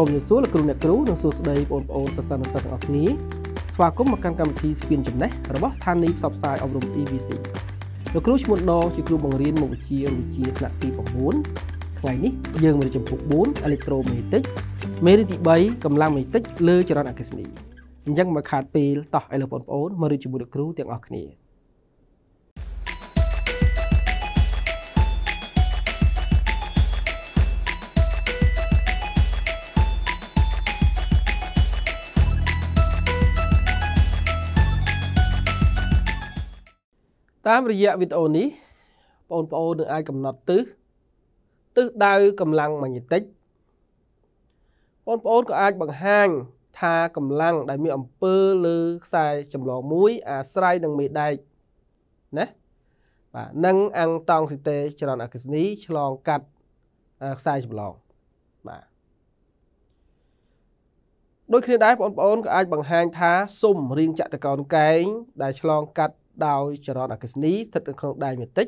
សូមជម្រាបសួរលោកគ្រូអ្នកគ្រូនិងសួស្តីបងប្អូនសិស្សានុសិស្សទាំងអស់គ្នា ស្វាគមន៍មកកាន់កម្មវិធីស្ពានចំណេះរបស់ស្ថានីយ៍ផ្សព្វផ្សាយអប់រំ TVC លោកគ្រូឈ្មោះដងជាគ្រូបង្រៀនមុខវិជ្ជាវិទ្យាថ្នាក់ទី9ថ្ងៃនេះ យើងមកចំពោះ4អេឡិចត្រូមេតិកមេរៀនទី3កម្លាំងមេតិកលើចរន្តអគ្គិសនីអញ្ចឹងមកខាត់ពេលតោះឥឡូវបងប្អូនមករៀនជាមួយលោកគ្រូទាំងអស់គ្នាតាមរយៈវីដេអូនេះបងប្អូននឹងអាចកំណត់ទិសទិសដៅកម្លាំងម៉ាញេទិកបងប្អូនក៏អាចបង្ហាញថាកម្លាំងដែលមានអំពើលើខ្សែចម្លងមួយអាស្រ័យនឹងមេដែកណាបាទនិងអង្គតង់ស៊ីតេចរន្តអគ្គិសនីឆ្លងកាត់ខ្សែចម្លងបាទដូចគ្នាដែរបងប្អូនក៏អាចបង្ហាញថាស៊ុំរាងចក្រកោនកែងដែលឆ្លងកាត់ដោយចរន្តអគ្គិសនីស្ថិតនៅក្នុងដែកមេតិច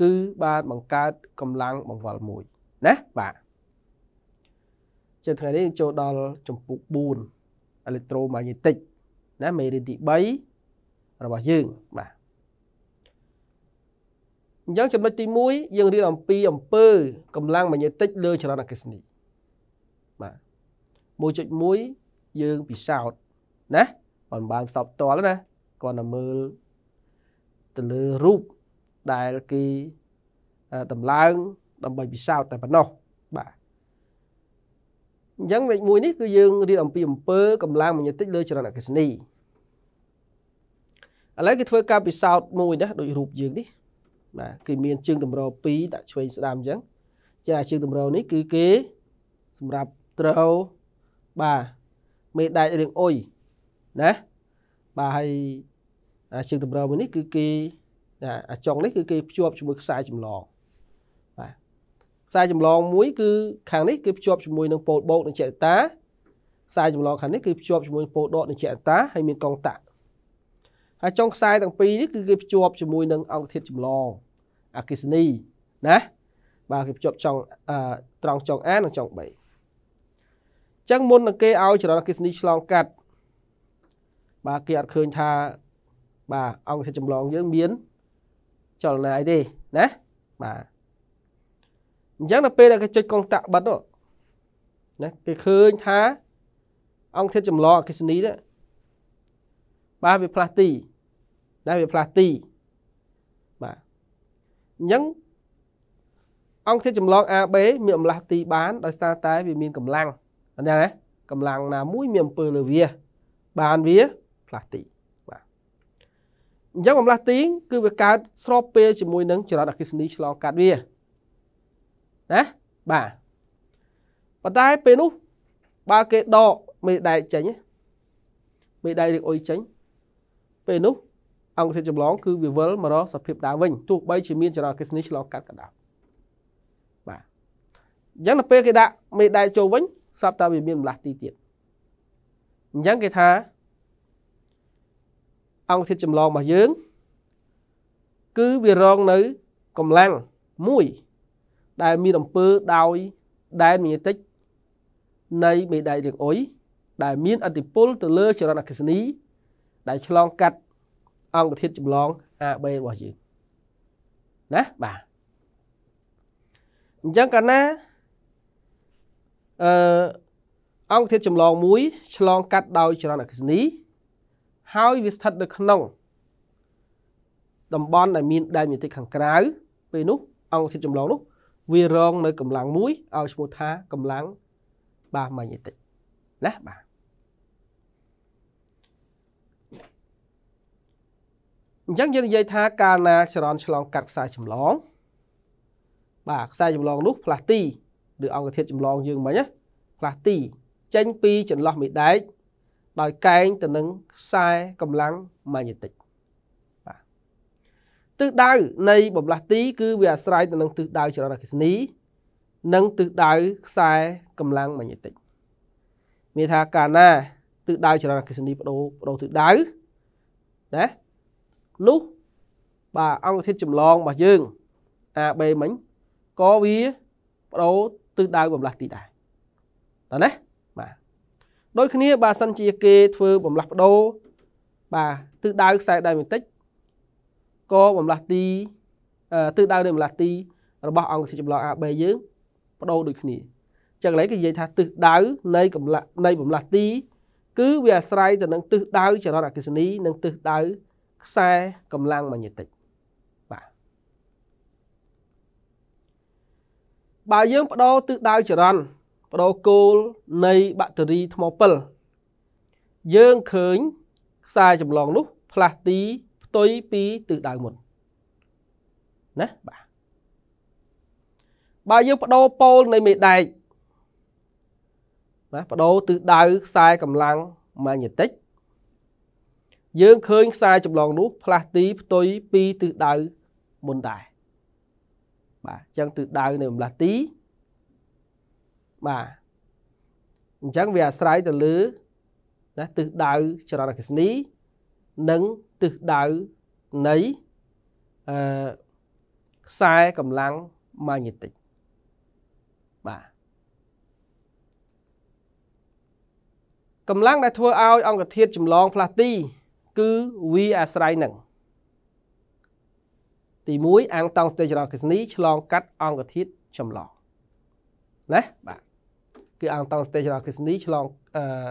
គឺបានបង្កើតកម្លាំងបង្វិលមួយណាបាទជាថ្ងៃនេះយើងចូលដល់ចំពុក4អេឡិចត្រូម៉ាញេទិកណាមេរៀនទី3របស់យើងបាទអញ្ចឹងចំណុចទី1យើងរៀនអំពី អំពើកម្លាំងម៉ាញេទិក លើចរន្តអគ្គិសនីបាទ1.1យើងពិសោធន៍ណាមិនបានផ្សព្វផ្ទាល់ណាគាត់តែមើលទៅលើរូបដែលគេតម្លើងដើម្បីពិសោធន៍តែប៉ុណ្ណោះបាទអញ្ចឹងលេខ1នេះគឺយើងរៀនអំពីអំពើកម្លាំងមញ្ញតិចលើចរន្តអកេសនីឥឡូវគេធ្វើការពិសោធន៍មួយណាដូចរូបយើងនេះបាទគេមានជើងតម្រ2ដាក់ឆ្វេងស្ដាំអញ្ចឹងចាជើងតម្រនេះគឺគេសម្រាប់ត្រូវបាទមេដែករៀងអុយណាបាទហើយអាជើងតម្រមួយនេះគឺគេអាចុងនេះគឺគេភ្ជាប់ជាមួយខ្សែចម្លងបាទខ្សែចម្លងមួយគឺខាងនេះគឺភ្ជាប់ជាមួយនឹងពោតបោកនិងចេតតាខ្សែចម្លងខាងនេះគឺភ្ជាប់ជាមួយពោតដកនិងចេតតាហើយមានកងតាក់ហើយចុងខ្សែទាំងពីរនេះគឺគេភ្ជាប់ជាមួយនឹង អង្គធាតុចម្លងអកិសនីណាបាទគេភ្ជាប់ចុងត្រង់ចុង A និងចុង B អញ្ចឹងមុននឹងគេឲ្យចរន្តអកិសនីឆ្លងកាត់បាទគេអត់ឃើញថាបាទអង្គសាច់ចម្លងយើងមានចលនាអីទេណាបាទអញ្ចឹងដល់ពេលដែលគេចុចកងតាក់បិទណាគេឃើញថាអង្គធាតុចម្លងអគិសនីនេះបាទវាផ្លាស់ទីណាវាផ្លាស់ទីបាទអញ្ចឹងអង្គធាតុចម្លង AB មានអំឡាស់ទី បានដោយសារតែ វាមានកម្លាំងអញ្ចឹងណាកម្លាំងណាមួយមានអំពើលើវាបានវាផ្លាស់ទីអញ្ចឹងបំលាស់ទីងគឺវាកើតស្របពេលជាមួយនឹងចរន្តអគ្គិសនីឆ្លងកាត់វាណាបាទប៉ុន្តែពេលនោះបើគេដកមេដែកចេញមេដែករៀងអុយចេញពេលនោះអង្គធាតុចម្លងគឺវាវិលមករកសភាពដើមវិញទោះបីជាមានចរន្តអគ្គិសនីឆ្លងកាត់ក៏ដោយបាទអញ្ចឹងទៅពេលគេដាក់មេដែកចូលវិញស្រាប់តែវាមានម្លាស់ទីទៀតអញ្ចឹងគេថាអង្គធាតុចម្លងរបស់យើងគឺវារងនៅកម្លាំងមួយដែលមានអំពើដោយដែនមេតិចនៃមេដៃរាងអុយដែលមានអតិពលទៅលើចរន្តអគ្គិសនីដែលឆ្លងកាត់អង្គធាតុចម្លង AB របស់យើងណាបាទអញ្ចឹងកាលណាអឺអង្គធាតុចម្លងមួយឆ្លងកាត់ដោយចរន្តអគ្គិសនីហើយវាស្ថិតនៅក្នុង តំបន់ដែលមានដែនមាតិកខាងក្រៅពេលនោះអង្គសិទ្ធចម្លងនោះ វារង នៅកម្លាំងមួយឲ្យឈ្មោះថាកម្លាំងបាម៉ាញេទិកណាបាទអញ្ចឹងយើងនិយាយថាកាលណាចរន្តឆ្លងកាត់ខ្សែចម្លងបាទខ្សែចម្លងនោះផ្លាស់ទីឬអង្គធាតុចម្លងយើងមិញណាផ្លាស់ទី ចេញពីចន្លោះមេដែកដោយកែងទៅនឹងខ្សែកម្លាំងម៉ាញេទិកបាទទិសដៅនៃ បំលាស់ទីគឺវាអាស្រ័យទៅនឹងទិសដៅចរន្តអគ្គិសនី និងទិសដៅខ្សែកម្លាំងម៉ាញេទិក មានថាកាលណាទិសដៅចរន្តអគ្គិសនីបដូរបដូរទិសដៅណានោះបាទអង្គធាតុចម្លងរបស់យើង AB មិញក៏វាបដូរទិសដៅបំលាស់ទីដែរតើណាដូចគ្នាបើសិនជាគេធ្វើបំលាស់បដូរបាទទិសដៅខ្សែដៃបន្តិចក៏បំលាស់ទីទិសដៅនៃបំលាស់ទី របស់អង្គសិចម្លង AB យើងបដូរដូចគ្នាចឹងឡើយគេនិយាយថាទិសដៅនៃកម្លានៃបំលាស់ទី គឺវាអាស្រ័យទៅនឹងទិសដៅចរន្តអគ្គិសនីនិងទិសដៅខ្សែកម្លាំងម៉ាញេទិកបាទបើយើងបដូរទិសដៅចរន្តបដូរគោលនៃបាក់តេរីថ្មពិលយើងឃើញខ្សែចម្លងនោះផ្លាស់ទីផ្ទុយពីទិសដៅមុនណាបាទបើយើងបដូរប៉ូលនៃមេដែកណាបដូរទិសដៅខ្សែកម្លាំងម៉ាញេទិកយើងឃើញខ្សែចម្លងនោះផ្លាស់ទីផ្ទុយពីទិសដៅមុនដែរបាទអញ្ចឹងទិសដៅនៃម្លាស់ទីបាទអញ្ចឹងវាអាស្រ័យទៅលើណាទិសដៅចរន្តអគ្គិសនី និងទិសដៅនៃអឺខ្សែកម្លាំងម៉ាញេទិកបាទកម្លាំងដែលធ្វើឲ្យ អង្គធាតុចម្លងផ្លាស់ទី គឺវាអាស្រ័យនឹងទី1អង្គតង់ស្ទេចរន្តអគ្គិសនី ឆ្លងកាត់អង្គធាតុចម្លងណាបាទគឺអង្គតង់ស្ទេចរបស់គ្រីស្នីឆ្លងអឺ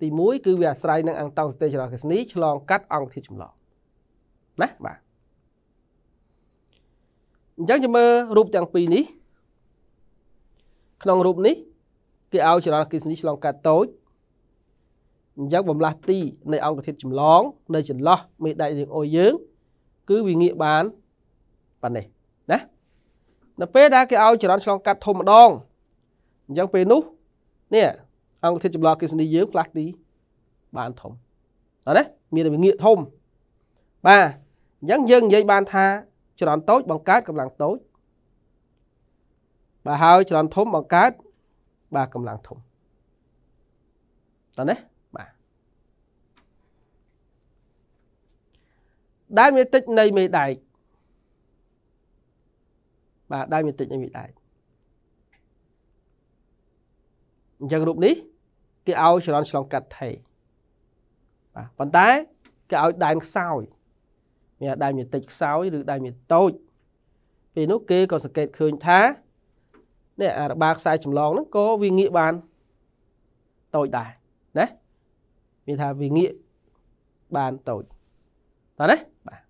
ទី1គឺវាអាស្រ័យនឹងអង្គតង់ស្ទេចរបស់គ្រីស្នីឆ្លងកាត់អង្គធាតុចម្លងណាបាទអញ្ចឹងចាំមើលរូបទាំងពីរនេះក្នុងរូបនេះគេឲ្យចរន្តអគ្គិសនីឆ្លងកាត់តូចអញ្ចឹងបំលាស់ទីនៃអង្គធាតុចម្លងនៅ ចន្លោះមេដាច់រាងអុយយើង គឺវាងាកបានប៉ណ្ណេះណានៅពេលដែលគេឲ្យចរន្តឆ្លងកាត់ធំម្ដងអញ្ចឹងពេលនោះនេះអង្គធាតុចម្លងអកេសនីយើងផ្លាស់ទីបានធំអត់ទេមានតែវាងាកធំបាទអញ្ចឹងយើងនិយាយបានថាចរន្តតូចបង្កើតកម្លាំងតូចបាទហើយចរន្តធំបង្កើតបាទកម្លាំងធំតើណាបាទដែនមេតិចនៃមេដែកបាទដែនមេតិចនៃមេដែកអញ្ចឹងរូបនេះគេឲ្យចរន្តឆ្លងកាត់ថេបាទប៉ុន្តែគេឲ្យដែនខ្សោយមានដែនមានតិចខ្សោយឬដែនមានតូចពេលនោះគេក៏សង្កេតឃើញថានេះអារបាខ្សែចម្លងហ្នឹងក៏វាងាកបានតូចដែរណាមានថាវាងាកបានតូចតើណាបាទ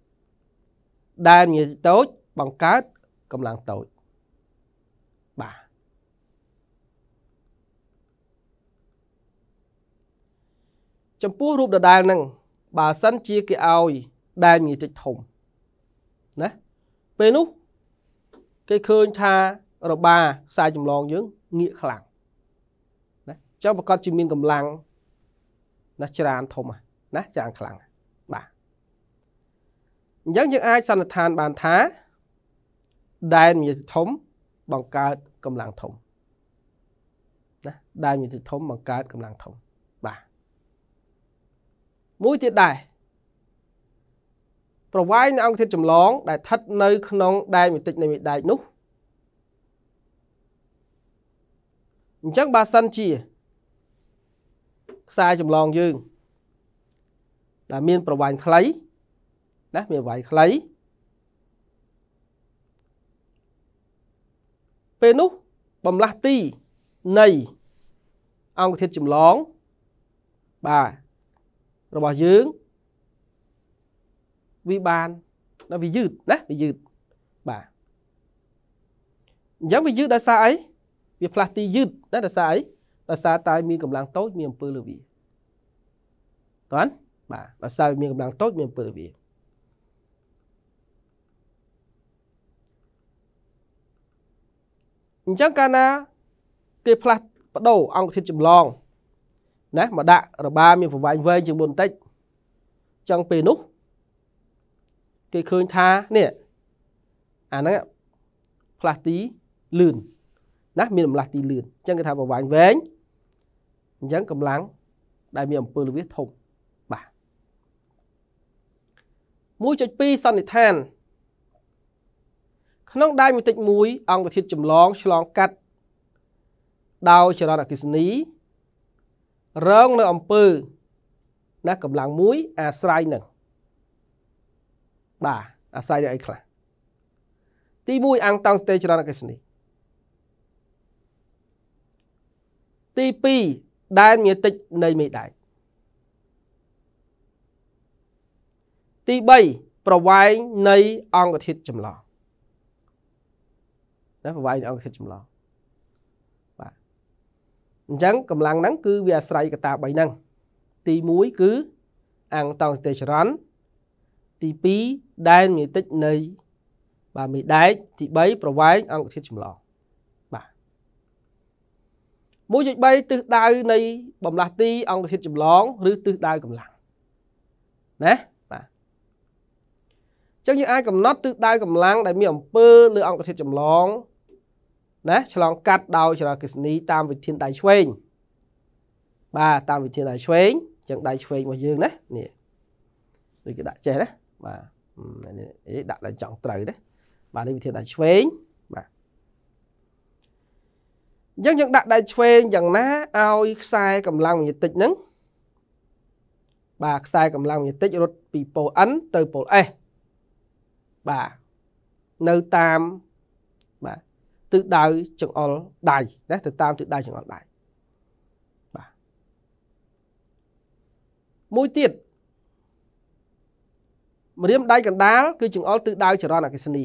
ដែនងាកតូចបង្កើតកម្លាំងតូចចំពោះរូបដដែលហ្នឹងបើសិនជាគេឲ្យ ដែលមានតិចធំណាពេលនោះគេឃើញថារបាខ្សែចម្លងយើងងាកខ្លាំងណាចង់ប្រកាសជាមានកម្លាំងណាច្រើនធំណាច្រើនខ្លាំងបាទអញ្ចឹងយើងអាចសន្និដ្ឋានបានថា ដែនមាសធំបង្កើតកម្លាំងធំណាដែនមាសធំបង្កើតកម្លាំងធំមួយទៀតដែរប្រវាយនៅអង្គធាតុចម្លងដែលស្ថិតនៅក្នុងដែនមិតិចនៃមេដែកនោះអញ្ចឹងបើសិនជាខ្សែចម្លងយើងដែលមាន ប្រវែងខ្លីណាមានប្រវែងខ្លី ពេលនោះបំលាស់ទីនៃអង្គធាតុចម្លងបាទរបស់យើងវាបានដល់វាយឺតណាវាយឺតបាទអញ្ចឹងវាយឺតដោយសារអីវាផ្លាស់ទីយឺតណាដោយសារអីដោយសារតែមានកម្លាំងតូចមានអំពើលើវាតើបាទដោយសារមានកម្លាំងតូចមានអំពើលើវាអញ្ចឹងកាលណាគេផ្លាស់បដូរអង្គធាតុចម្លងណាមកដាក់របារមានប្រវែងវែងជាងមុនបន្តិចចង់ពេលនោះគេឃើញថានេះអាហ្នឹងផ្លាស់ទីលឿនណាមានកម្លាស់ទីលឿនអញ្ចឹងគេថាប្រវែងវែងអញ្ចឹងកម្លាំងដែលមានអំពើលវិសធំបាទ1.2សន្និដ្ឋានក្នុងដែនមេតិច1អង្គធាតុចម្លងឆ្លងកាត់ដោយចរន្តអគ្គិសនីរងនៅអំពើណាកម្លាំងមួយអាស្រ័យនឹងបាទអាស្រ័យនឹងអីខ្លះទី1អង្គតង់ស្តេចរណអកេសនីទី2ដែនមេតិចនៃមេដែកទី3ប្រវែងនៃអង្គធាតុចម្លងណាប្រវែងអង្គធាតុចម្លងអញ្ចឹងកម្លាំងហ្នឹងគឺវាអាស្រ័យកត្តា3ហ្នឹងទី1គឺអង្គតង់ស្ទេចរ៉នទី2ដែនមេតិចនៃបាទមេដែកទី3ប្រវែងអង្គធាតុចម្លងបាទ1.3ទិសដៅនៃបំលាស់ទីអង្គធាតុចម្លងឬទិសដៅកម្លាំងណាបាទអញ្ចឹងយើងអាចកំណត់ទិសដៅកម្លាំងដែលមានអំពើលើអង្គធាតុចម្លងណាឆ្លងកាត់ដោយចរាគិសនីតាមវិធានដៃឆ្វេងបាទតាមវិធានដៃឆ្វេងអញ្ចឹងដៃឆ្វេងរបស់យើងណានេះដូចគេដាក់ចេះណាបាទនេះដាក់ដៃចង់ត្រូវណាបាទនេះវិធានដៃឆ្វេងបាទអញ្ចឹងយើងដាក់ដៃឆ្វេងយ៉ាងណាឲ្យខ្សែកម្លាំងវិញ្ញាតិចហ្នឹងបាទខ្សែកម្លាំងវិញ្ញាតិចរត់ពីប៉ូល N ទៅប៉ូល S បាទនៅតាមទិសដៅចង្អុលដៃណាទៅតាមទិសដៅចង្អុលដៃបាទមួយទៀតម្រាមដៃកណ្ដាលគឺចង្អុលទិសដៅចរន្តអកេសនី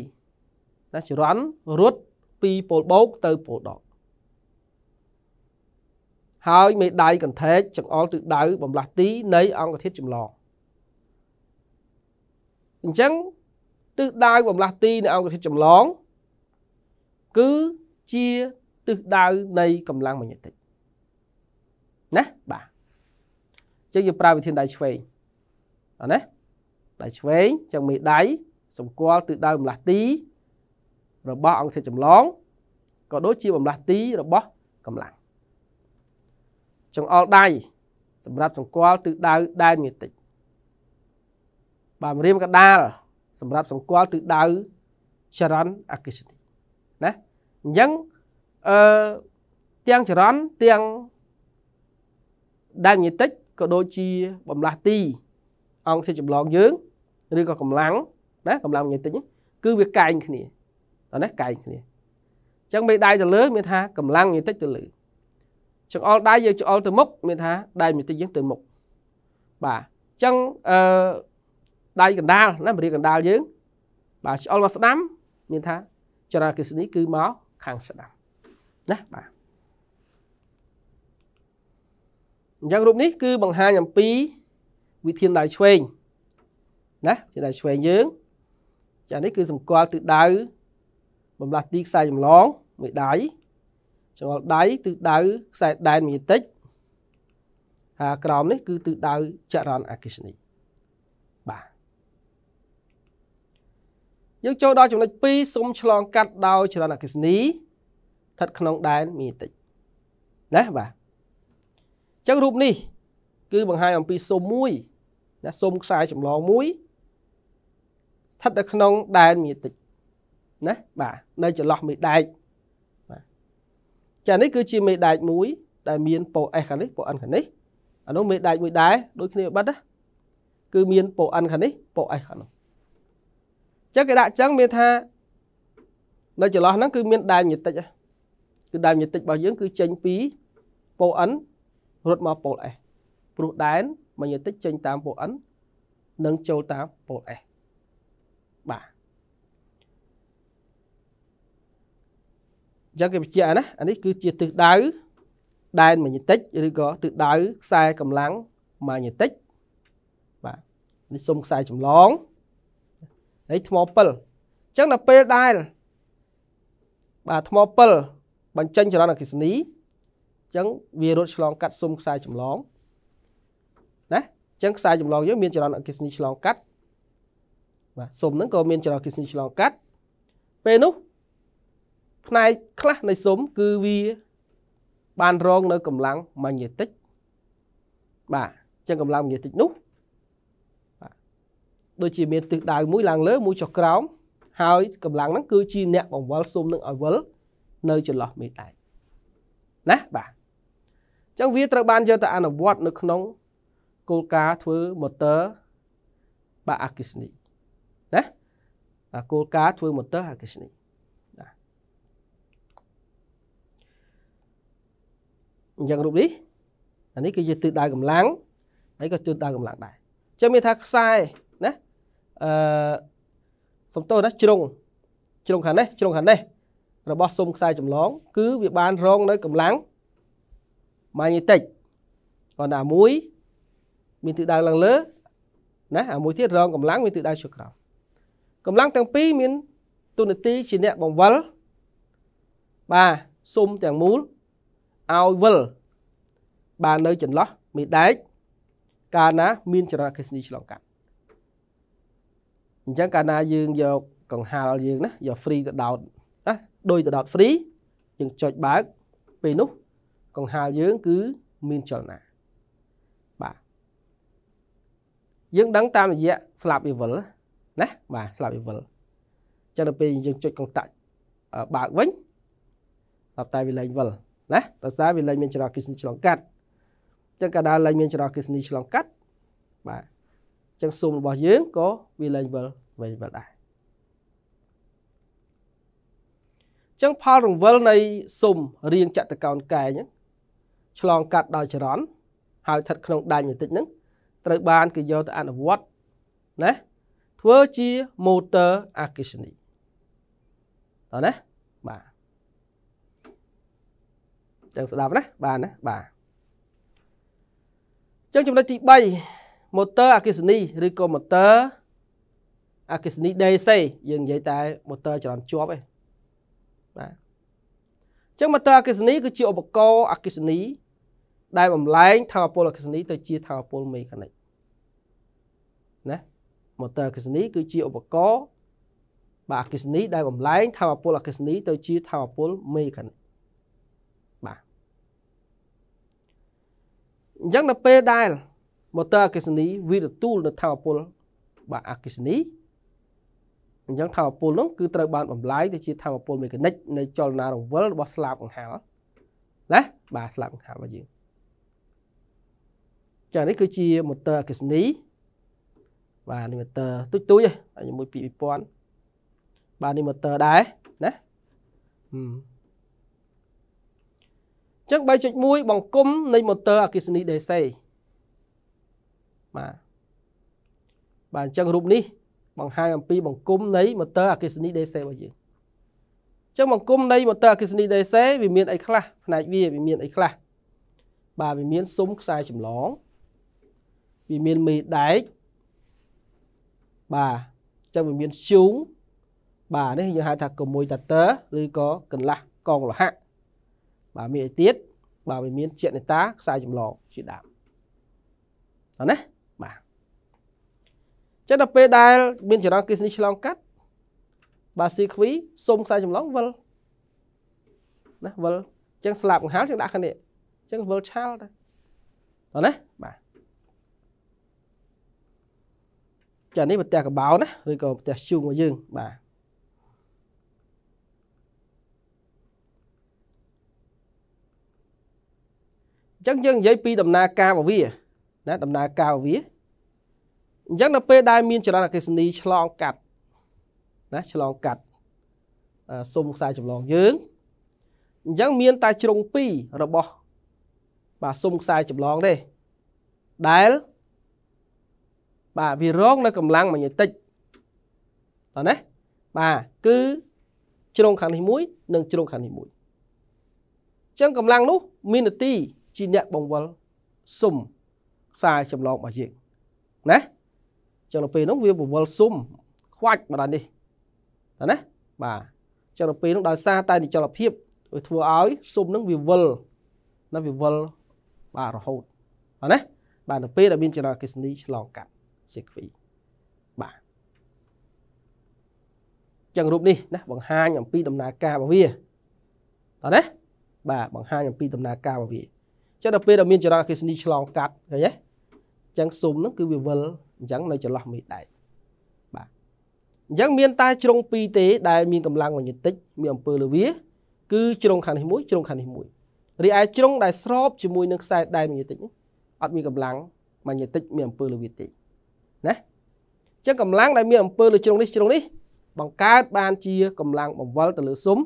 ណាចរន្តរត់ពីពលបោកទៅពលដកហើយមេដៃកន្ធែកចង្អុលទិសដៅបំលាស់ទីនៃអង្គធាតុចម្លងអញ្ចឹងទិសដៅបំលាស់ទីនៃអង្គធាតុចម្លងគឺជាទិសដៅនៃកម្លាំងម៉ាញេទិកណាបាទចឹងយើងប្រើវិធានដៃឆ្វេងអត់ណាដៃឆ្វេងចឹងមេដៃសម្គាល់ទិសដៅម្លាស់ទីរបស់អង្គធាតុចម្លងក៏ដូចជាម្លាស់ទីរបស់កម្លាំងចង្អុលដៃសម្រាប់សង្កល់ទិសដៅដែនមេតិចបាទរៀមកដាលសម្រាប់សង្កល់ទិសដៅចរន្តអកេសនីណាអញ្ចឹងអឺទាំងចរន្តទាំងដែលមេតិចក៏ដូចជាបំលាស់ទី អង្គសិទ្ធចម្លងយើងឬក៏កម្លាំងណាកម្លាំងមេតិចគឺវាកែងគ្នាអត់ណាកែងគ្នាអញ្ចឹងមេដៃទៅលើ មានថាកម្លាំងមេតិចទៅលើចង្អុលដៃយើងចង្អុលទៅមុខមានថាដៃមេតិចយើងទៅមុខបាទអញ្ចឹងអឺដៃកណ្ដាលណាមរីកណ្ដាលយើង បាទឆ្អល់មកស្ដាំ មានថាចរាកេសនីគឺមកខាងស្ដាំណាបាទអញ្ចឹងរូបនេះគឺបង្ហាញអំពីវិធានដៅឆ្វេងណាជាដៅឆ្វេងយើងចានេះគឺសម្គាល់ទិសដៅបំលាស់ទីខ្សែចម្លងមួយដៃចង្អុលដៃទិសដៅខ្សែដែនមេតិចអាក្រោមនេះ គឺទិសដៅចរន្តអគ្គិសនីយើងចូលដល់ចំណុច2សុំឆ្លងកាត់ដោយចរន្តអគ្គិសនីស្ថិតក្នុងដែនមេតិចណាបាទអញ្ចឹងរូបនេះ គឺបង្ហាញអំពីសុំមួយណាសុំខ្សែចម្លងមួយស្ថិតនៅក្នុងដែនមេតិចណាបាទនៅចន្លោះមេដែកបាទចានេះគឺជាមេដែកមួយដែលមានប៉ូ S ខាងនេះប៉ូ N ខាងនេះអានោះមេដែកមួយដែរដូចគ្នាបាត់ណាគឺមានប៉ូ N ខាងនេះប៉ូ S ខាងនោះចឹងគេដាក់ចឹងមានថានៅចន្លោះហ្នឹងគឺមានដែនយតិចគឺដែនយតិចរបស់យើងគឺចេញពីប៉ូអិនរត់មកប៉ូលអេសព្រោះដែនមយតិចចេញតាមប៉ូអិននិងចូលតាមប៉ូលអេសបាទចឹងគេបញ្ជាក់ណាអានេះគឺជាទិសដៅដែនម៉ាញេទិកឬក៏ទិសដៅខ្សែកម្លាំងម៉ាញេទិកបាទនេះសុំខ្សែចម្លងហើយថ្ម7អញ្ចឹងដល់ពេលដែលបាទថ្ម7បញ្ចេញចរន្តអគ្គិសនីអញ្ចឹងវារត់ឆ្លងកាត់ស៊ុំខ្សែចម្លងណាអញ្ចឹងខ្សែចម្លងយើងមានចរន្តអគ្គិសនីឆ្លងកាត់បាទស៊ុំហ្នឹងក៏មានចរន្តអគ្គិសនីឆ្លងកាត់ពេលនោះផ្នែកខ្លះនៃស៊ុំគឺវាបានរងនៅកម្លាំងម៉ាញេទិក បាទអញ្ចឹងកម្លាំងម៉ាញេទិកនោះដូចជាមានទិសដៅមួយឡើងលើមួយចុះក្រោមហើយកម្លាំងហ្នឹងគឺជាអ្នកបង្វិលសុំនឹងឲ្យវិលនៅចន្លោះមេដែកណាបាទអញ្ចឹងវាត្រូវបានយកទៅអនុវត្ត នៅក្នុងគោលការណ៍ធ្វើម៉ូទ័របាទអគ្គិសនីណាបាទគោលការណ៍ធ្វើម៉ូទ័រអគ្គិសនីបាទអញ្ចឹងរូបនេះអានេះគឺជាទិសដៅកម្លាំងហើយក៏ទិសដៅកម្លាំងដែរអញ្ចឹងមានថាខ្សែអឺសំទោសណាជ្រុងជ្រុងខាងនេះជ្រុងខាងនេះរបស់ស៊ុំខ្សែចម្លងគឺវាបានរងនៅកម្លាំងម៉ាញេទិកគាត់ណាមួយមានទិសដៅឡើងលើ ណា អាមួយទៀតរងកម្លាំងមានទិសដៅចុះក្រោមកម្លាំងទាំងពីរមាន ទូនាទីជាអ្នកបង្វិលបាទស៊ុំទាំងមូលឲ្យវិលបាននៅចន្លោះមេដែកកាលណាមានចរន្តអគ្គិសនីឆ្លងកាត់អញ្ចឹងកាលណាយើងយកកង្ហារយើងណាយក free ទៅដោតណាដូចទៅដោត free យើងចុចបើកពេលនោះកង្ហារយើងគឺមានចលនាបាទយើងដឹងតាមរយៈស្លាប់ evil ណាបាទស្លាប់ evil ចឹងដល់ពេលយើងចុចកង្តាក់បើកវិញដល់តែវាលែងវិលណាដោយសារវាលែងមានចរន្តអគ្គិសនីឆ្លងកាត់ចឹងកាលណាលែងមានចរន្តអគ្គិសនីឆ្លងកាត់បាទចឹង sum របស់យើងក៏វាឡើងវិលវិញវិលដែរចឹងផលរង្វិលនៃ sum រៀងចតុកោណកែងឆ្លងកាត់ដោយចរន្តហើយស្ថិតក្នុងដែនមេតិចហ្នឹងត្រូវបានគេយកទៅអនុវត្តណាធ្វើជា motor អគ្គិសនីតោះណាបាទចឹងស្ដាប់ណាបាទណាបាទចឹងចំណុចទី3ម៉ូទ័រអគ្គិសនីឬក៏ម៉ូទ័រអគ្គិសនី DC យើងនិយាយតែម៉ូទ័រចរន្តជាប់ឯងបាទអញ្ចឹងម៉ូទ័រអគ្គិសនីគឺជាឧបករណ៍អគ្គិសនី ដែលបំលែងធម៌ពលអគ្គិសនីទៅជាធម៌ពលមេកានិកណាម៉ូទ័រអគ្គិសនីគឺជាឧបករណ៍បាទអគ្គិសនីដែលបំលែងធម៌ពលអគ្គិសនីទៅជាធម៌ពលមេកានិកបាទអញ្ចឹងដល់ពេលដែលម៉ូទ័រអគ្គិសនីវាទទួលនៅថាមពលបាទអគ្គិសនីអញ្ចឹងថាមពលនោះគឺត្រូវបានបំលាយទៅជាថាមពលមេកានិកនៃចលនារង្វិលរបស់ស្លាបកង្ហារណាបាទស្លាបកង្ហាររបស់យើងចានេះគឺជាម៉ូទ័រអគ្គិសនីបាទនេះម៉ូទ័រទុយទុយហ្នឹងជាមួយ2000បាទនេះម៉ូទ័រដែរណាអឺចឹង3.1បង្គុំនៃម៉ូទ័រអគ្គិសនី DC បាទបាទអញ្ចឹងរូបនេះបង្ហាញអំពីបង្គំនៃម៉ូទ័រអគ្គិសនី DC របស់យើងអញ្ចឹងបង្គំនៃម៉ូទ័រអគ្គិសនី DC វាមានអីខ្លះផ្នែកវាវាមានអីខ្លះបាទវាមានស៊ុំខ្សែចម្លងវាមានមេដែកបាទអញ្ចឹងវាមានធ្យូងបាទនេះយើងហៅថាកមុយតាទ័រឬក៏កន្លះកងលោហៈបាទមានអីទៀតបាទវាមានជនិតាខ្សែចម្លងជាដើមអត់ណាចឹងដល់ពេលដែលមានចរន្តគិសនីឆ្លងកាត់បាទស៊ីខ្វីសុំខ្សែចម្លងវិលណាវិលចឹងស្លាប់កង្ហាលចឹងដាក់គ្នាចឹងវិលឆាលទៅដល់ណាបាទចានេះផ្ទះកបោណាឬក៏ផ្ទះជូងរបស់យើងបាទអញ្ចឹងយើងនិយាយពីដំណើរការរបស់វាណាដំណើរការរបស់វាអញ្ចឹងនៅពេលដែលមានចរន្តអគ្គិសនីឆ្លងកាត់ណាឆ្លងកាត់សុំខ្សែចម្លងយើងអញ្ចឹងមានតែជ្រុង2របស់ បាទសុំខ្សែចម្លងទេដែល បាទវារងនៅកម្លាំងម៉ាញេទិកតើណាបាទគឺជ្រុងខាងនេះមួយនិងជ្រុងខាងនេះមួយអញ្ចឹងកម្លាំងនោះ មាននទីជាអ្នកបង្វិលសុំខ្សែចម្លងរបស់យើងណាចឹងដល់ពេលនោះវាពវល់ស៊ុំខ្វាច់បណ្ដានេះឃើញណាបាទចឹងដល់ពេលនោះដោយសារតែនិចលភាពធ្វើឲ្យស៊ុំនឹងវាវល់ណាវាវល់បាទរហូតបាទណាបាទដល់ពេលដែលមានចរាកេសនីឆ្លងកាត់សេក្វីបាទចឹងរូបនេះណាបង្ហាញអំពីដំណើរការរបស់វាតើណាបាទបង្ហាញអំពីដំណើរការរបស់វាចឹងដល់ពេលដែលមានចរាកេសនីឆ្លងកាត់ឃើញទេចឹងស៊ុំនឹងគឺវាវល់អញ្ចឹងនៅចន្លោះមេដែកបាទអញ្ចឹងមានតែជ្រុង2ទេដែលមានកម្លាំងមញតិចមានអំពើលវាគឺជ្រុងខាងនេះមួយជ្រុងខាងនេះមួយរីឯជ្រុងដែលស្របជាមួយនឹងខ្សែដែកមញតិចអត់មានកម្លាំងមញតិចមានអំពើលវាទេណាអញ្ចឹងកម្លាំងដែលមានអំពើលើជ្រុងនេះជ្រុងនេះបង្កើតបានជាកម្លាំងបង្វិលទៅលើស៊ុំ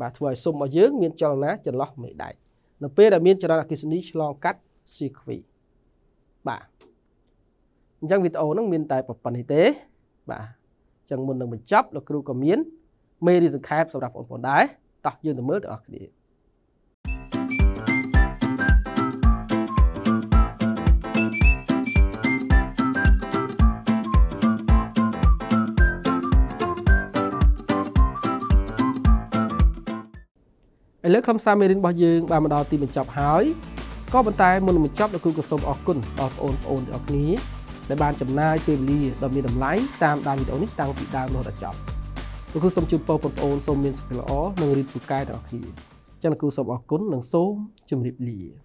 បាទធ្វើឲ្យស៊ុំរបស់យើងមាន ចលនាចន្លោះមេដែកនៅពេលដែលមានចរន្តអគ្គិសនីឆ្លងកាត់ circuit បាទអញ្ចឹងវីដេអូហ្នឹងមានតែប៉ុណ្្នេះទេ បាទអញ្ចឹងមុននឹងបញ្ចប់លោកគ្រូក៏មាន មេរៀនសង្ខេបសម្រាប់បងប្អូនដែរតោះយើងទៅមើលទាំងអស់គ្នាឥឡូវក្រុមសារមេរៀនរបស់យើងបានមកដល់ទីបញ្ចប់ហើយក៏ប៉ុន្តែមុននឹងបញ្ចប់លោកគ្រូក៏សូមអរគុណដល់បងប្អូនៗទាំងអស់គ្នាដែលបានចំណាយពេលវេលាដ៏មានតម្លៃតាមដានវីដេអូនេះតាំងពីដើមរហូតដល់ចប់លោកគ្រូសូមជូនពរបងប្អូនសូមមានសុខភាពល្អនិងរីករាយទាំងអស់គ្នាចឹងលោកគ្រូសូមអរគុណនិងសូមជម្រាបលា